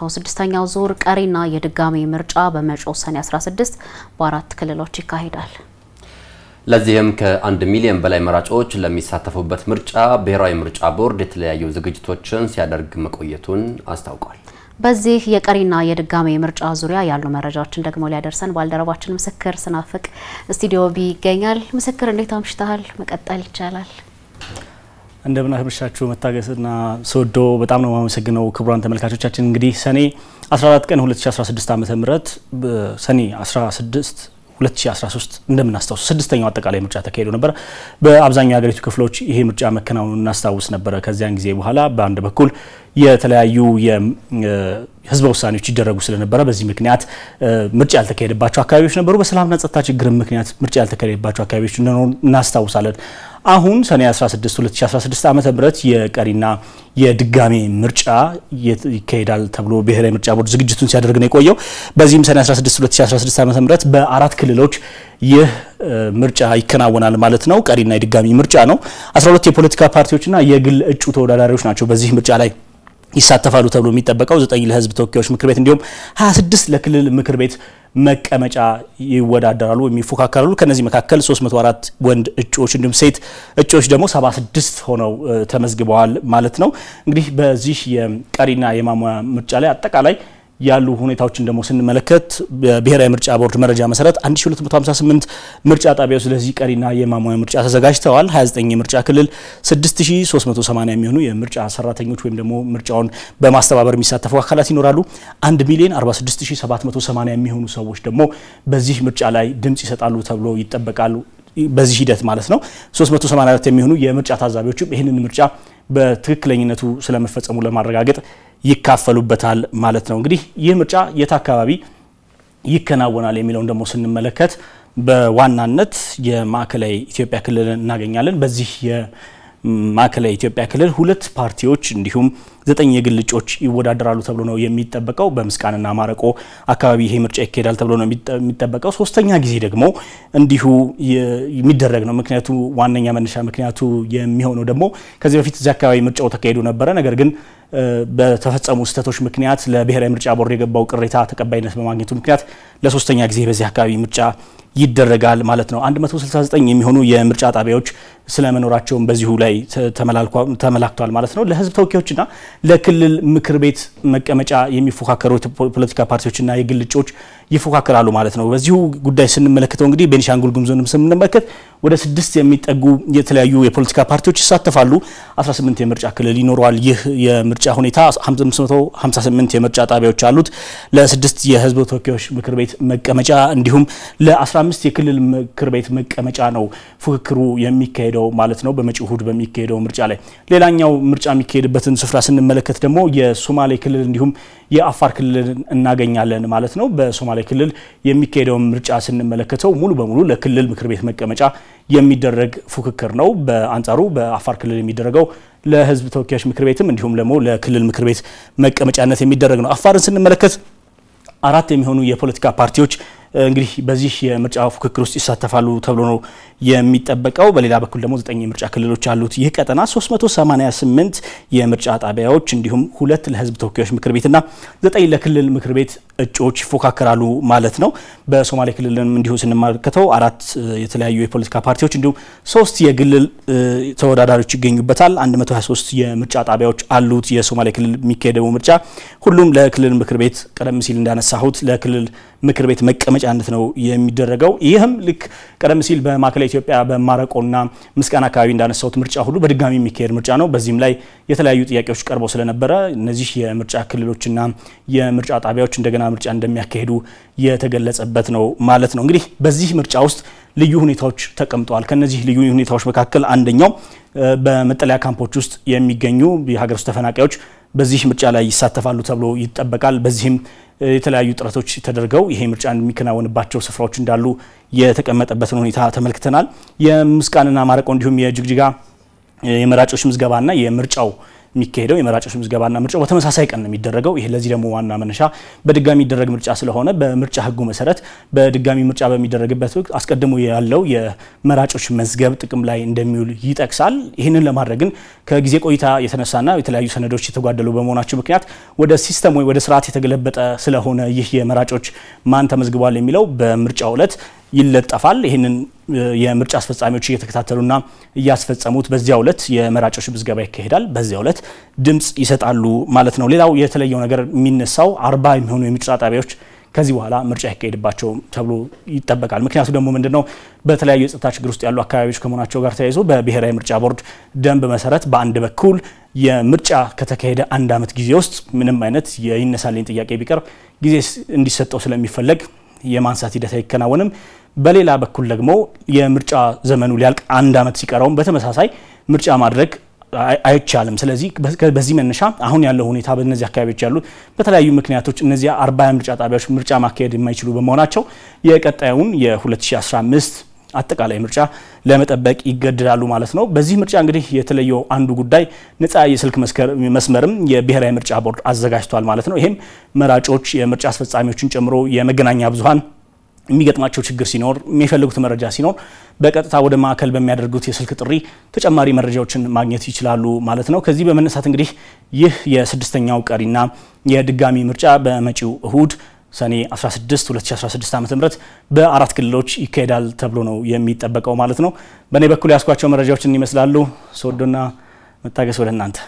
ያስተላለፈው ስድስተኛው ዙር ቀሪና የድጋሚ ምርጫ በመጪው ሰኔ 16 በአራት ክልሎች ይካሄዳል። ለዚህም ከአንድ ሚሊዮን በላይ መራጮች ለሚሳተፉበት ምርጫ ብሔራዊ ምርጫ ቦርድ የተለያዩ ዝግጅቶችን ሲያደርግ መቆየቱን አስታውቋል። በዚህ የቀሪና የድጋሜ ምርጫ ዙሪያ ያሉ መረጃዎችን ደግሞ ሊያደርሰን ባልደረባችን ምስክር ስናፍቅ ስቱዲዮ ቢ ይገኛል። ምስክር እንዴት አምሽተሃል? መቀጠል ይቻላል። እንደምን አመሻችሁ። መታገስና ሰወዶ በጣም ነው የማመሰግነው። ክቡራን ተመልካቾቻችን እንግዲህ ሰኔ 14 ቀን 2016 ዓመተ ምህረት ሰኔ 16 2013 እንደምናስታውሱ ስድስተኛው አጠቃላይ ምርጫ ተካሂዶ ነበር። በአብዛኛው የሀገሪቱ ክፍሎች ይሄ ምርጫ መከናወኑ እናስታውስ ነበረ። ከዚያን ጊዜ በኋላ በአንድ በኩል የተለያዩ ህዝበ ውሳኔዎች ይደረጉ ስለነበረ በዚህ ምክንያት ምርጫ ያልተካሄደባቸው አካባቢዎች ነበሩ። በሰላምና ጸጥታ ችግር ምክንያት ምርጫ ያልተካሄደባቸው አካባቢዎች እንደሆኑ እናስታውሳለን። አሁን ሰኔ 16 2016 ዓ ም የቀሪና የድጋሜ ምርጫ ይካሄዳል ተብሎ ብሔራዊ ምርጫ ቦርድ ዝግጅቱን ሲያደርግ ነው የቆየው። በዚህም ሰኔ 16 2016 ዓ ም በአራት ክልሎች ይህ ምርጫ ይከናወናል ማለት ነው። ቀሪና የድጋሚ ምርጫ ነው። 12 የፖለቲካ ፓርቲዎችና የግል እጩ ተወዳዳሪዎች ናቸው በዚህ ምርጫ ላይ ይሳተፋሉ ተብሎ የሚጠበቀው ዘጠኝ ለህዝብ ተወካዮች ምክር ቤት እንዲሁም 26 ለክልል ምክር ቤት መቀመጫ ይወዳደራሉ ወይም ይፎካከራሉ። ከነዚህ መካከል 304 ወንድ እጩዎች እንዲሁም ሴት እጩዎች ደግሞ 76 ሆነው ተመዝግበዋል ማለት ነው። እንግዲህ በዚህ የቀሪና የማሟያ ምርጫ ላይ አጠቃላይ ያሉ ሁኔታዎችን ደግሞ ስንመለከት በብሔራዊ ምርጫ ቦርድ መረጃ መሰረት 1258 ምርጫ ጣቢያዎች ስለዚህ ቀሪና የማሟያ ምርጫ ተዘጋጅተዋል። 29 የምርጫ ክልል 6380 የሚሆኑ የምርጫ ሰራተኞች ወይም ደግሞ ምርጫውን በማስተባበር የሚሳተፉ አካላት ይኖራሉ። 1 ሚሊዮን 46780 የሚሆኑ ሰዎች ደግሞ በዚህ ምርጫ ላይ ድምጽ ይሰጣሉ ተብሎ ይጠበቃሉ። በዚህ ሂደት ማለት ነው 384 የሚሆኑ የምርጫ ታዛቢዎችም ይህንን ምርጫ በትክክለኝነቱ ስለመፈጸሙ ለማረጋገጥ ይካፈሉበታል ማለት ነው። እንግዲህ ይህ ምርጫ የት አካባቢ ይከናወናል የሚለውን ደግሞ ስንመለከት በዋናነት የማዕከላዊ ኢትዮጵያ ክልል እናገኛለን። በዚህ ማዕከላዊ ኢትዮጵያ ክልል ሁለት ፓርቲዎች እንዲሁም ዘጠኝ የግል እጩዎች ይወዳደራሉ ተብሎ ነው የሚጠበቀው። በምስቃንና ማረቆ አካባቢ ይሄ ምርጫ ይካሄዳል ተብሎ ነው የሚጠበቀው። ሶስተኛ ጊዜ ደግሞ እንዲሁ የሚደረግ ነው። ምክንያቱ ዋነኛ መነሻ ምክንያቱ የሚሆነው ደግሞ ከዚህ በፊት እዚህ አካባቢ ምርጫው ተካሄዱ ነበረ። ነገር ግን በተፈጸሙ ስህተቶች ምክንያት ለብሔራዊ ምርጫ ቦርድ የገባው ቅሬታ ተቀባይነት በማግኘቱ ምክንያት ለሶስተኛ ጊዜ በዚህ አካባቢ ምርጫ ይደረጋል ማለት ነው። 169 የሚሆኑ የምርጫ ጣቢያዎች ስለመኖራቸውም በዚሁ ላይ ተመላክቷል ማለት ነው። ለህዝብ ተወካዮችና ለክልል ምክር ቤት መቀመጫ የሚፎካከሩ ፖለቲካ ፓርቲዎችና የግል እጩዎች ይፎካከራሉ ማለት ነው። በዚሁ ጉዳይ ስንመለከተው እንግዲህ ቤኒሻንጉል ጉሙዝንም ስንመለከት ወደ ስድስት የሚጠጉ የተለያዩ የፖለቲካ ፓርቲዎች ይሳተፋሉ። 18 የምርጫ ክልል ይኖረዋል። ይህ የምርጫ ሁኔታ 558 የምርጫ ጣቢያዎች አሉት። ለስድስት የህዝብ ተወካዮች ምክር ቤት መቀመጫ እንዲሁም ለ15 የክልል ምክር ቤት መቀመጫ ነው ፉክክሩ የሚካሄደው የሚካሄደው ማለት ነው በመጪው እሁድ በሚካሄደው ምርጫ ላይ። ሌላኛው ምርጫ የሚካሄድበትን ስፍራ ስንመለከት ደግሞ የሶማሌ ክልል እንዲሁም የአፋር ክልል እናገኛለን ማለት ነው። በሶማሌ ክልል የሚካሄደውን ምርጫ ስንመለከተው ሙሉ በሙሉ ለክልል ምክር ቤት መቀመጫ የሚደረግ ፉክክር ነው። በአንጻሩ በአፋር ክልል የሚደረገው ለህዝብ ተወካዮች ምክር ቤትም እንዲሁም ደግሞ ለክልል ምክር ቤት መቀመጫነት የሚደረግ ነው። አፋርን ስንመለከት አራት የሚሆኑ የፖለቲካ ፓርቲዎች እንግዲህ በዚህ የምርጫ ፉክክር ውስጥ ይሳተፋሉ ተብሎ ነው የሚጠበቀው። በሌላ በኩል ደግሞ ዘጠኝ የምርጫ ክልሎች አሉት ይህ ቀጠና 388 የምርጫ ጣቢያዎች እንዲሁም ሁለት ለህዝብ ተወካዮች ምክር ቤትና ዘጠኝ ለክልል ምክር ቤት እጩዎች ይፎካከራሉ ማለት ነው። በሶማሌ ክልልም እንዲሁ ስንመለከተው አራት የተለያዩ የፖለቲካ ፓርቲዎች እንዲሁም ሶስት የግልል ተወዳዳሪዎች ይገኙበታል። 123 የምርጫ ጣቢያዎች አሉት የሶማሌ ክልል የሚካሄደው ምርጫ ሁሉም ለክልል ምክር ቤት ቀደም ሲል እንዳነሳሁት ለክልል ምክር ቤት መቀመጫነት ነው የሚደረገው። ይህም ልክ ቀደም ሲል በማዕከላዊ ኢትዮጵያ በማረቆና ምስቃን አካባቢ እንዳነሳሁት ምርጫ ሁሉ በድጋሚ የሚካሄድ ምርጫ ነው። በዚህም ላይ የተለያዩ ጥያቄዎች ቀርበው ስለነበረ እነዚህ የምርጫ ክልሎችና የምርጫ ጣቢያዎች እንደገና ምርጫ እንደሚያካሄዱ የተገለጸበት ነው ማለት ነው። እንግዲህ በዚህ ምርጫ ውስጥ ልዩ ሁኔታዎች ተቀምጠዋል። ከነዚህ ልዩ ሁኔታዎች መካከል አንደኛው በመጠለያ ካምፖች ውስጥ የሚገኙ የሀገር ውስጥ ተፈናቃዮች በዚህ ምርጫ ላይ ይሳተፋሉ ተብሎ ይጠበቃል። በዚህም የተለያዩ ጥረቶች ተደርገው ይሄ ምርጫ የሚከናወንባቸው ስፍራዎች እንዳሉ የተቀመጠበትን ሁኔታ ተመልክተናል። የምስቃንና ማረቆ እንዲሁም የጅግጅጋ የመራጮች ምዝገባና የምርጫው የሚካሄደው የመራጮች ምዝገባና ምርጫው በተመሳሳይ ቀን ነው የሚደረገው። ይሄ ለዚህ ደግሞ ዋና መነሻ በድጋሚ የሚደረግ ምርጫ ስለሆነ በምርጫ ሕጉ መሰረት በድጋሚ ምርጫ በሚደረግበት ወቅት አስቀድሞ ያለው የመራጮች መዝገብ ጥቅም ላይ እንደሚውል ይጠቅሳል። ይህንን ለማድረግ ግን ከጊዜ ቆይታ የተነሳና የተለያዩ ሰነዶች የተጓደሉ በመሆናቸው ምክንያት ወደ ሲስተም ወይ ወደ ስርዓት የተገለበጠ ስለሆነ ይህ የመራጮች ማን ተመዝግቧል የሚለው በምርጫው ዕለት ይለጠፋል። ይህንን የምርጫ አስፈጻሚዎች እየተከታተሉና እያስፈጸሙት በዚያው ዕለት የመራጮች ምዝገባ ይካሄዳል። በዚያው ዕለት ድምፅ ይሰጣሉ ማለት ነው። ሌላው የተለየው ነገር የሚነሳው አርባ የሚሆኑ የምርጫ ጣቢያዎች ከዚህ በኋላ ምርጫ ይካሄድባቸው ተብሎ ይጠበቃል። ምክንያቱ ደግሞ ምንድነው? በተለያዩ የጸጥታ ችግር ውስጥ ያሉ አካባቢዎች ከመሆናቸው ጋር ተያይዞ በብሔራዊ ምርጫ ቦርድ ደንብ መሰረት በአንድ በኩል የምርጫ ከተካሄደ አንድ ዓመት ጊዜ ውስጥ ምንም አይነት የይነሳልኝ ጥያቄ ቢቀርብ ጊዜ እንዲሰጠው ስለሚፈለግ የማንሳት ሂደት አይከናወንም። በሌላ በኩል ደግሞ የምርጫ ዘመኑ ሊያልቅ አንድ ዓመት ሲቀረውም በተመሳሳይ ምርጫ ማድረግ አይቻልም። ስለዚህ በዚህ መነሻ አሁን ያለው ሁኔታ በእነዚህ አካባቢዎች ያሉት በተለያዩ ምክንያቶች እነዚያ አርባ ምርጫ ጣቢያዎች ምርጫ ማካሄድ የማይችሉ በመሆናቸው የቀጣዩን የ2015 አጠቃላይ ምርጫ ለመጠበቅ ይገደዳሉ ማለት ነው። በዚህ ምርጫ እንግዲህ የተለየው አንዱ ጉዳይ ነጻ የስልክ መስመርም የብሔራዊ ምርጫ ቦርድ አዘጋጅቷል ማለት ነው። ይህም መራጮች የምርጫ አስፈጻሚዎችን ጨምሮ የመገናኛ ብዙሀን የሚገጥማቸው ችግር ሲኖር የሚፈልጉት መረጃ ሲኖር በቀጥታ ወደ ማዕከል በሚያደርጉት የስልክ ጥሪ ተጨማሪ መረጃዎችን ማግኘት ይችላሉ ማለት ነው። ከዚህ በመነሳት እንግዲህ ይህ የስድስተኛው ቀሪና የድጋሚ ምርጫ በመጪው እሁድ ሰኔ 16 2016 ዓ በአራት ክልሎች ይካሄዳል ተብሎ ነው የሚጠበቀው ማለት ነው። በእኔ በኩል ያስኳቸው መረጃዎችን ይመስላሉ። ስወዶና መታገስ ወደ እናንተ